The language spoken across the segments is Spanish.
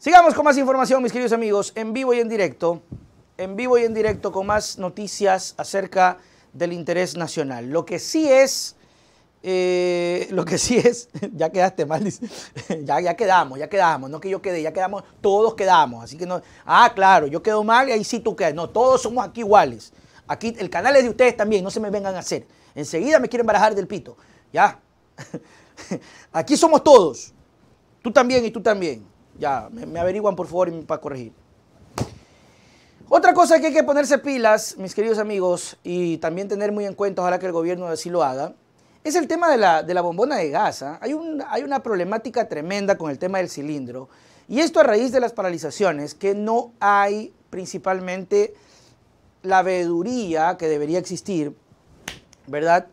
Sigamos con más información, mis queridos amigos, en vivo y en directo, en vivo y en directo con más noticias acerca del interés nacional. Lo que sí es, eh, lo que sí es, ya quedaste mal, ya, ya quedamos, ya quedamos, no que yo quede, ya quedamos, todos quedamos, así que no, ah, claro, yo quedo mal y ahí sí tú quedas, no, todos somos aquí iguales. Aquí el canal es de ustedes también, no se me vengan a hacer. Enseguida me quieren barajar del pito. Ya. Aquí somos todos. Tú también y tú también. Ya, me, averiguan por favor para corregir. Otra cosa que hay que ponerse pilas, mis queridos amigos, y también tener muy en cuenta, ojalá que el gobierno así lo haga, es el tema de la, bombona de gas. Hay, hay una problemática tremenda con el tema del cilindro. Y esto a raíz de las paralizaciones, que no hay principalmente la veduría que debería existir, ¿verdad?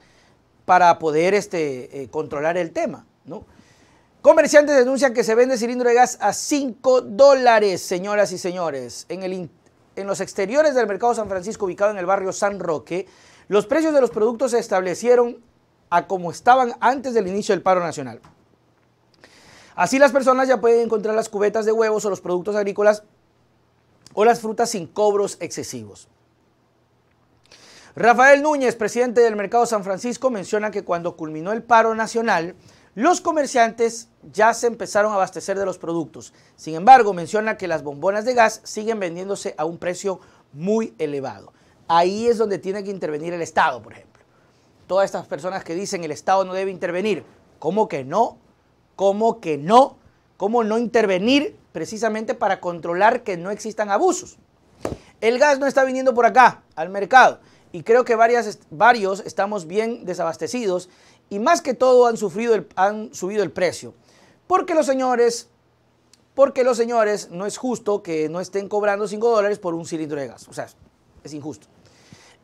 Para poder este, eh, controlar el tema, ¿no? Comerciantes denuncian que se vende cilindro de gas a 5 dólares, señoras y señores. En, en los exteriores del mercado San Francisco, ubicado en el barrio San Roque, los precios de los productos se establecieron a como estaban antes del inicio del paro nacional. Así las personas ya pueden encontrar las cubetas de huevos o los productos agrícolas o las frutas sin cobros excesivos. Rafael Núñez, presidente del Mercado San Francisco, menciona que cuando culminó el paro nacional, los comerciantes ya se empezaron a abastecer de los productos. Sin embargo, menciona que las bombonas de gas siguen vendiéndose a un precio muy elevado. Ahí es donde tiene que intervenir el Estado, por ejemplo. Todas estas personas que dicen el Estado no debe intervenir, ¿cómo que no? ¿Cómo que no? ¿Cómo no intervenir precisamente para controlar que no existan abusos? El gas no está viniendo por acá, al mercado, y creo que varios estamos bien desabastecidos y más que todo han, sufrido han subido el precio. Porque los señores, porque los señores no es justo que no estén cobrando 5 dólares por un cilindro de gas. O sea, es injusto.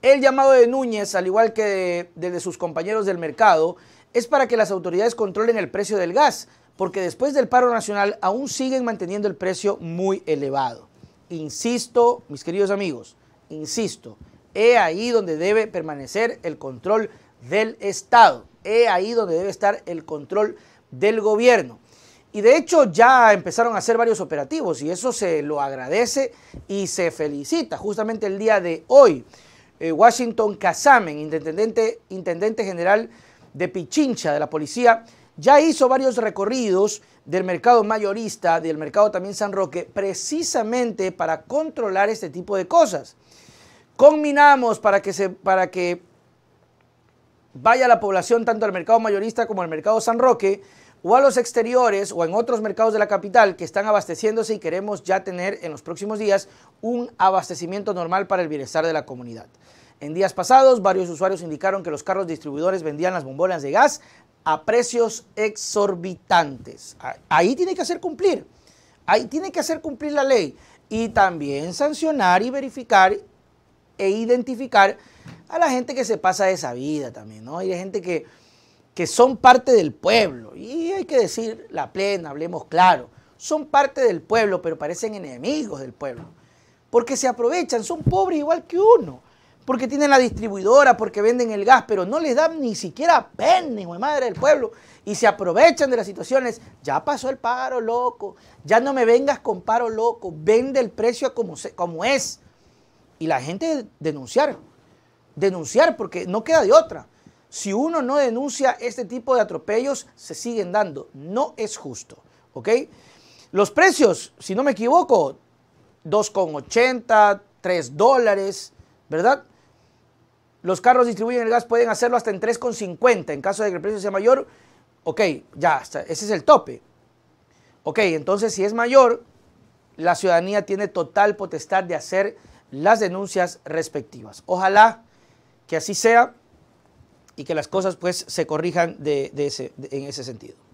El llamado de Núñez, al igual que de, sus compañeros del mercado, es para que las autoridades controlen el precio del gas, porque después del paro nacional aún siguen manteniendo el precio muy elevado. Insisto, mis queridos amigos, insisto, he ahí donde debe permanecer el control del Estado. He ahí donde debe estar el control del gobierno. Y de hecho ya empezaron a hacer varios operativos y eso se lo agradece y se felicita. Justamente el día de hoy, eh, Washington Casamen, intendente, intendente general de Pichincha de la policía, ya hizo varios recorridos del mercado mayorista, del mercado también San Roque, precisamente para controlar este tipo de cosas. Combinamos para que, se, para que vaya la población tanto al mercado mayorista como al mercado San Roque o a los exteriores o en otros mercados de la capital que están abasteciéndose y queremos ya tener en los próximos días un abastecimiento normal para el bienestar de la comunidad. En días pasados, varios usuarios indicaron que los carros distribuidores vendían las bombonas de gas a precios exorbitantes. Ahí tiene que hacer cumplir. Ahí tiene que hacer cumplir la ley y también sancionar y verificar e identificar a la gente que se pasa de esa vida también, ¿no? hay gente que, que son parte del pueblo. Y hay que decir la plena, hablemos claro. Son parte del pueblo, pero parecen enemigos del pueblo. Porque se aprovechan, son pobres igual que uno. Porque tienen la distribuidora, porque venden el gas, pero no les dan ni siquiera pene o madre del pueblo. Y se aprovechan de las situaciones. Ya pasó el paro loco, ya no me vengas con paro loco, vende el precio como, como es y la gente denunciar, denunciar porque no queda de otra. Si uno no denuncia este tipo de atropellos, se siguen dando. No es justo, ¿ok? Los precios, si no me equivoco, 2,80, 3 dólares, ¿verdad? Los carros distribuyen el gas, pueden hacerlo hasta en 3,50. En caso de que el precio sea mayor, ok, ya, ese es el tope. Ok, entonces si es mayor, la ciudadanía tiene total potestad de hacer las denuncias respectivas. Ojalá que así sea y que las cosas pues se corrijan de, en ese sentido.